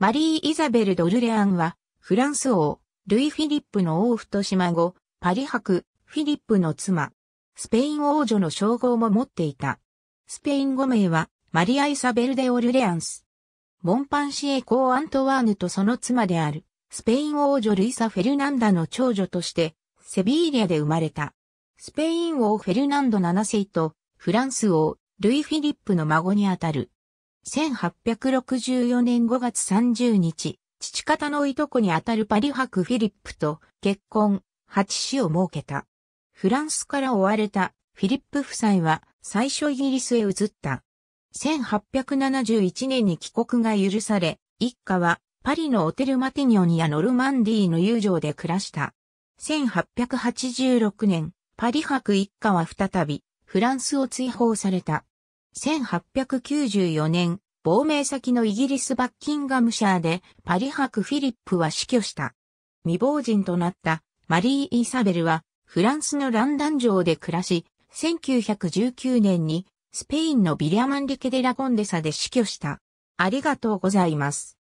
マリー・イザベル・ドルレアンは、フランス王、ルイ・フィリップの王夫と島後、パリ博、フィリップの妻、スペイン王女の称号も持っていた。スペイン語名は、マリア・イサベル・デ・オルレアンス。モンパンシエコ・アントワーヌとその妻である、スペイン王女ルイサ・フェルナンダの長女として、セビーリアで生まれた。スペイン王フェルナンド7世と、フランス王、ルイ・フィリップの孫にあたる。1864年5月30日、父方のいとこにあたるパリ博フィリップと結婚、八子を設けた。フランスから追われたフィリップ夫妻は最初イギリスへ移った。1871年に帰国が許され、一家はパリのオテル・マティニョンやノルマンディーの友情で暮らした。1886年、パリ博一家は再びフランスを追放された。1894年、亡命先のイギリスバッキンガムシャーでパリ博フィリップは死去した。未亡人となったマリー・イサベルはフランスのランダン城で暮らし、1919年にスペインのビリアマンリケ・デラ・コンデサで死去した。ありがとうございます。